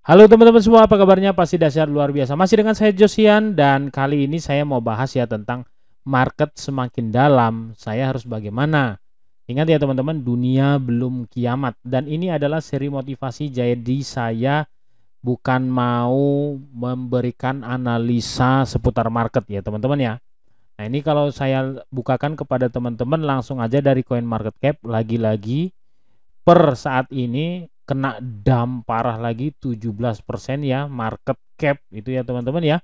Halo teman-teman semua, apa kabarnya? Pasti dahsyat luar biasa. Masih dengan saya Josian dan kali ini saya mau bahas ya tentang market semakin dalam, saya harus bagaimana? Ingat ya teman-teman, dunia belum kiamat dan ini adalah seri motivasi jadi saya bukan mau memberikan analisa seputar market ya teman-teman ya. Nah, ini kalau saya bukakan kepada teman-teman langsung aja dari Coin Market Cap lagi-lagi per saat ini kena dam parah lagi 17% ya market cap itu ya teman-teman ya.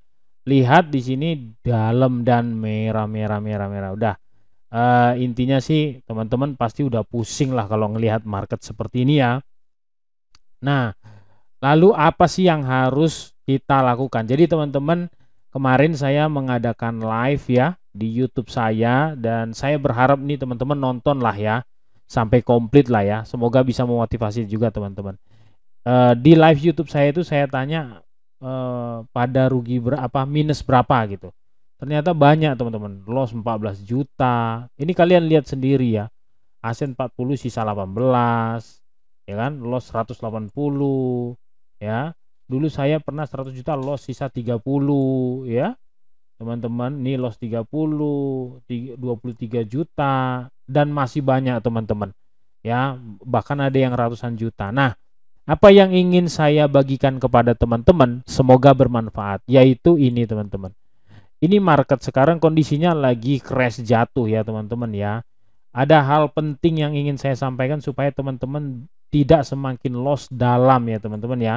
Lihat di sini dalam dan merah merah merah merah udah. Uh, intinya sih teman-teman pasti udah pusing lah kalau ngelihat market seperti ini ya. Nah, lalu apa sih yang harus kita lakukan? Jadi teman-teman kemarin saya mengadakan live ya di YouTube saya dan saya berharap nih teman-teman nonton lah ya sampai komplit lah ya. Semoga bisa memotivasi juga teman-teman. Uh, di live YouTube saya itu saya tanya uh, pada rugi berapa minus berapa gitu. Ternyata banyak teman-teman, loss 14 juta. Ini kalian lihat sendiri ya. Asen 40 sisa 18 ya kan loss 180 ya dulu saya pernah 100 juta loss sisa 30 ya teman-teman ini loss 30 23 juta dan masih banyak teman-teman ya bahkan ada yang ratusan juta nah apa yang ingin saya bagikan kepada teman-teman semoga bermanfaat yaitu ini teman-teman ini market sekarang kondisinya lagi crash jatuh ya teman-teman ya ada hal penting yang ingin saya sampaikan supaya teman-teman tidak semakin loss dalam ya teman-teman ya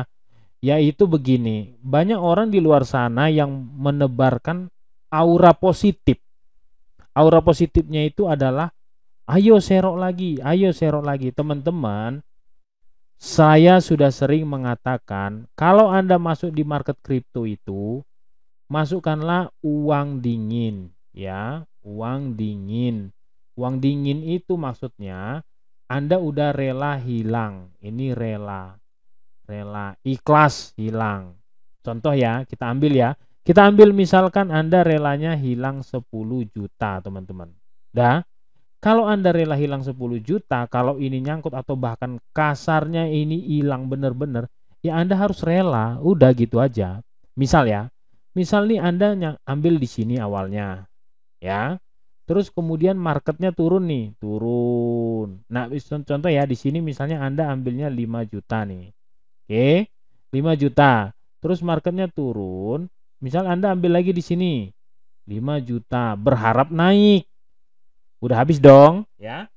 yaitu begini, banyak orang di luar sana yang menebarkan aura positif. Aura positifnya itu adalah ayo serok lagi, ayo serok lagi. Teman-teman, saya sudah sering mengatakan kalau Anda masuk di market kripto itu masukkanlah uang dingin ya, uang dingin. Uang dingin itu maksudnya Anda udah rela hilang. Ini rela rela ikhlas hilang contoh ya kita ambil ya kita ambil misalkan Anda relanya hilang 10 juta teman-teman dah kalau Anda rela hilang 10 juta kalau ini nyangkut atau bahkan kasarnya ini hilang benar-benar ya Anda harus rela udah gitu aja misal ya misal nih Anda yang ambil di sini awalnya ya Terus kemudian marketnya turun nih, turun. Nah, contoh ya di sini misalnya Anda ambilnya 5 juta nih. Oke, 5 juta. Terus marketnya turun. Misal Anda ambil lagi di sini. 5 juta, berharap naik. Udah habis dong, ya.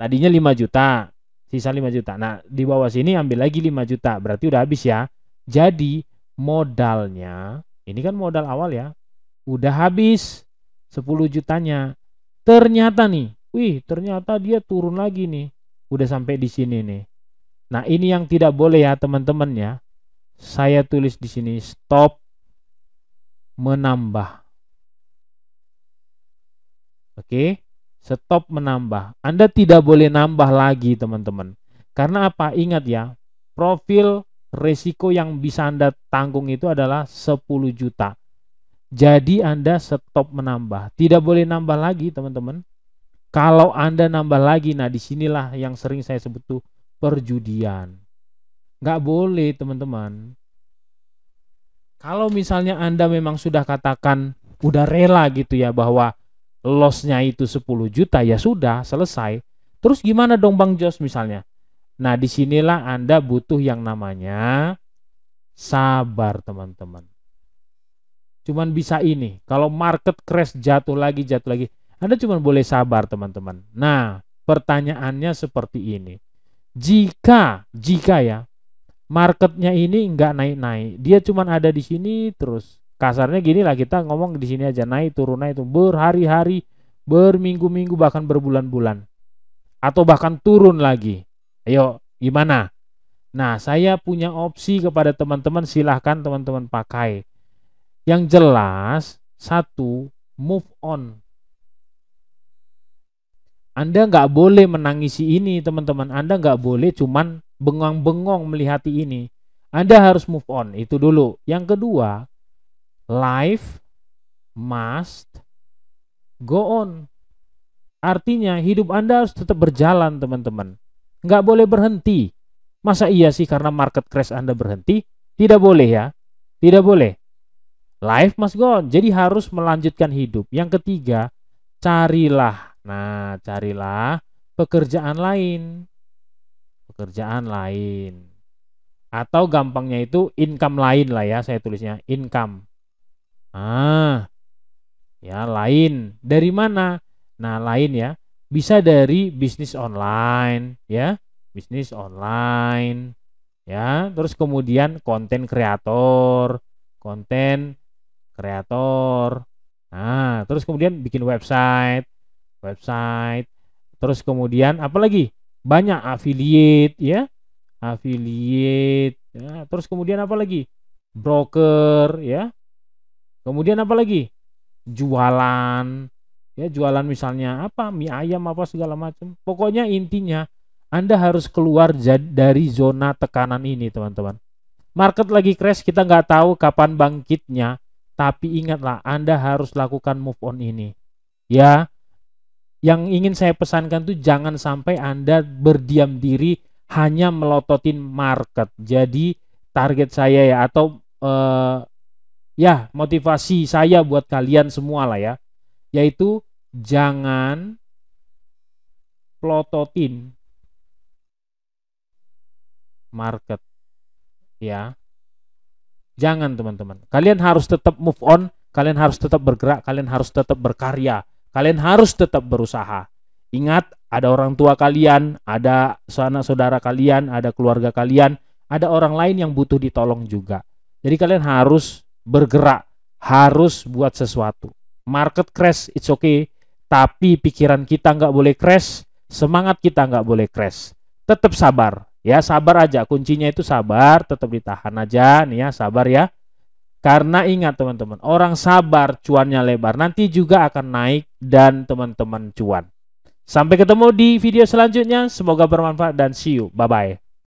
Tadinya 5 juta, sisa 5 juta. Nah, di bawah sini ambil lagi 5 juta, berarti udah habis ya. Jadi modalnya, ini kan modal awal ya. Udah habis 10 jutanya. Ternyata nih, wih, ternyata dia turun lagi nih. Udah sampai di sini nih. Nah, ini yang tidak boleh ya, teman-teman ya. Saya tulis di sini stop menambah. Oke, stop menambah. Anda tidak boleh nambah lagi, teman-teman. Karena apa? Ingat ya, profil resiko yang bisa Anda tanggung itu adalah 10 juta. Jadi Anda stop menambah. Tidak boleh nambah lagi, teman-teman. Kalau Anda nambah lagi, nah disinilah yang sering saya sebut tuh perjudian. Nggak boleh teman-teman. Kalau misalnya Anda memang sudah katakan udah rela gitu ya bahwa lossnya itu 10 juta ya sudah selesai. Terus gimana dong Bang Jos misalnya? Nah disinilah Anda butuh yang namanya sabar teman-teman. Cuman bisa ini, kalau market crash jatuh lagi, jatuh lagi. Anda cuma boleh sabar teman-teman. Nah pertanyaannya seperti ini jika jika ya marketnya ini nggak naik-naik dia cuman ada di sini terus kasarnya gini lah kita ngomong di sini aja naik turun naik itu berhari-hari berminggu-minggu bahkan berbulan-bulan atau bahkan turun lagi ayo gimana nah saya punya opsi kepada teman-teman silahkan teman-teman pakai yang jelas satu move on anda nggak boleh menangisi ini, teman-teman. Anda nggak boleh cuman bengong-bengong melihat ini. Anda harus move on, itu dulu. Yang kedua, life must go on. Artinya hidup Anda harus tetap berjalan, teman-teman. Nggak boleh berhenti. Masa iya sih karena market crash Anda berhenti? Tidak boleh ya. Tidak boleh. Life must go on. Jadi harus melanjutkan hidup. Yang ketiga, carilah Nah, carilah pekerjaan lain. Pekerjaan lain. Atau gampangnya itu income lain lah ya, saya tulisnya income. Ah. Ya, lain. Dari mana? Nah, lain ya. Bisa dari bisnis online, ya. Bisnis online, ya. Terus kemudian konten kreator, konten kreator. Nah, terus kemudian bikin website, website terus kemudian apalagi banyak affiliate ya affiliate ya. terus kemudian apalagi broker ya kemudian apalagi jualan ya jualan misalnya apa mie ayam apa segala macam pokoknya intinya anda harus keluar dari zona tekanan ini teman-teman market lagi crash kita nggak tahu kapan bangkitnya tapi ingatlah Anda harus lakukan move on ini ya yang ingin saya pesankan tuh jangan sampai Anda berdiam diri hanya melototin market. Jadi target saya ya atau eh, ya motivasi saya buat kalian semua lah ya, yaitu jangan plototin market ya. Jangan teman-teman. Kalian harus tetap move on, kalian harus tetap bergerak, kalian harus tetap berkarya Kalian harus tetap berusaha. Ingat, ada orang tua kalian, ada sana saudara kalian, ada keluarga kalian, ada orang lain yang butuh ditolong juga. Jadi kalian harus bergerak, harus buat sesuatu. Market crash, it's okay. Tapi pikiran kita nggak boleh crash, semangat kita nggak boleh crash. Tetap sabar, ya sabar aja. Kuncinya itu sabar, tetap ditahan aja, nih ya sabar ya. Karena ingat teman-teman, orang sabar cuannya lebar, nanti juga akan naik dan teman-teman cuan. Sampai ketemu di video selanjutnya, semoga bermanfaat dan see you. Bye-bye.